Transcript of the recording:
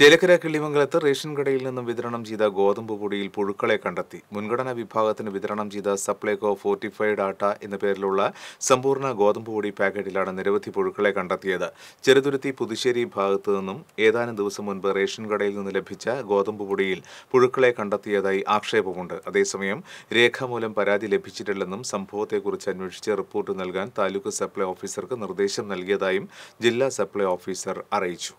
Chelakkara കിള്ളിമംഗലത്ത് ration കടയിൽ നിന്നും വിതരണം ചെയ്ത ഗോതമ്പ് പൊടിയിൽ പുഴുക്കളെ കണ്ടെത്തി മുൻഗണനാ വിഭാഗത്തിന് വിതരണം ചെയ്ത സപ്ലൈകോ ഫോർട്ടിഫൈഡ് ആട്ട എന്ന പേരിലുള്ള സമ്പൂർണ്ണ ഗോതമ്പ് പൊടി പാക്കറ്റിലാണ് നിരവധി പുഴുക്കളെ കണ്ടെത്തിയത് ചെറുതുരുത്തി പുതുശ്ശേരി ഭാഗത്തു നിന്നും ഏതാനും ദിവസം മുൻപ് റേഷൻ കടയിൽ നിന്ന് ലഭിച്ച ഗോതമ്പ് പൊടിയിൽ പുഴുക്കളെ കണ്ടെത്തിയതായി ആക്ഷേപമുണ്ട് അതേസമയം രേഖാമൂലം പരാതി ലഭിച്ചിട്ടില്ലെന്നും സംഭവത്തെക്കുറിച്ച് അന്വേഷിച്ച് റിപ്പോർട്ട് നൽകാൻ താലൂക്ക് സപ്ലൈ ഓഫീസർക്ക് നിർദ്ദേശം നൽകിയതായും ജില്ലാ സപ്ലൈ ഓഫീസർ അറിയിച്ചു